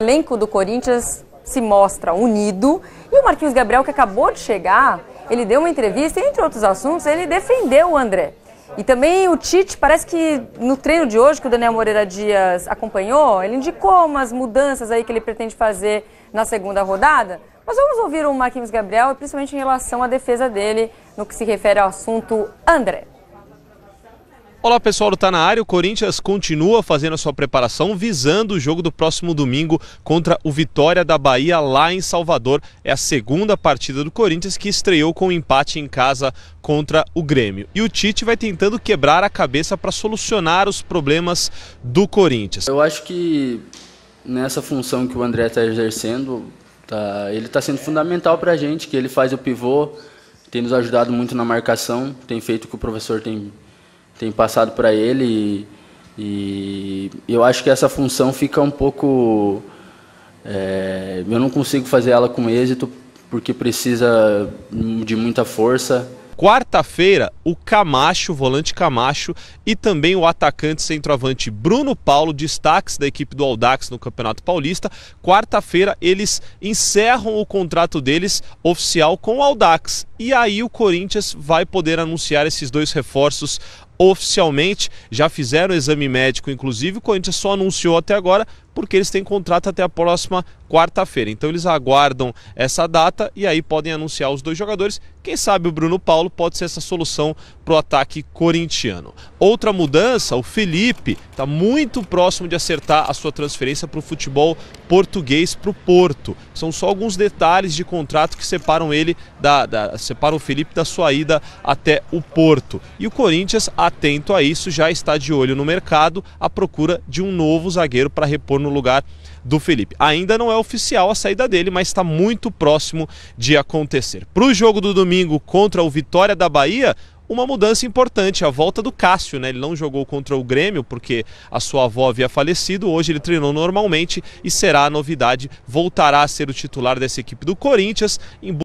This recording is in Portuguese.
O elenco do Corinthians se mostra unido e o Marquinhos Gabriel, que acabou de chegar, ele deu uma entrevista e, entre outros assuntos, ele defendeu o André. E também o Tite, parece que no treino de hoje que o Daniel Moreira Dias acompanhou, ele indicou umas mudanças aí que ele pretende fazer na segunda rodada. Mas vamos ouvir o Marquinhos Gabriel, principalmente em relação à defesa dele no que se refere ao assunto André. Olá pessoal está Tá Na Área, o Corinthians continua fazendo a sua preparação visando o jogo do próximo domingo contra o Vitória da Bahia lá em Salvador. É a segunda partida do Corinthians que estreou com um empate em casa contra o Grêmio. E o Tite vai tentando quebrar a cabeça para solucionar os problemas do Corinthians. Eu acho que nessa função que o André está exercendo, tá, ele está sendo fundamental para a gente, que ele faz o pivô, tem nos ajudado muito na marcação, tem feito o que o professor tem tem passado para ele e, e, eu acho que essa função fica um pouco. É, eu não consigo fazer ela com êxito porque precisa de muita força. Quarta-feira, o Camacho, volante Camacho, e também o atacante centroavante Bruno Paulo, destaques da equipe do Aldax no Campeonato Paulista. Quarta-feira, eles encerram o contrato deles oficial com o Aldax. E aí o Corinthians vai poder anunciar esses dois reforços oficialmente, já fizeram o exame médico, inclusive, o Corinthians só anunciou até agora porque eles têm contrato até a próxima quarta-feira. Então eles aguardam essa data e aí podem anunciar os dois jogadores. Quem sabe o Bruno Paulo pode ser essa solução para o ataque corintiano. Outra mudança, o Felipe está muito próximo de acertar a sua transferência para o futebol português para o Porto. São só alguns detalhes de contrato que separam ele da, da separam o Felipe da sua ida até o Porto. E o Corinthians a atento a isso, já está de olho no mercado à procura de um novo zagueiro para repor no lugar do Felipe. Ainda não é oficial a saída dele, mas está muito próximo de acontecer. Para o jogo do domingo contra o Vitória da Bahia, uma mudança importante, a volta do Cássio, né? Ele não jogou contra o Grêmio porque a sua avó havia falecido, hoje ele treinou normalmente e será a novidade, voltará a ser o titular dessa equipe do Corinthians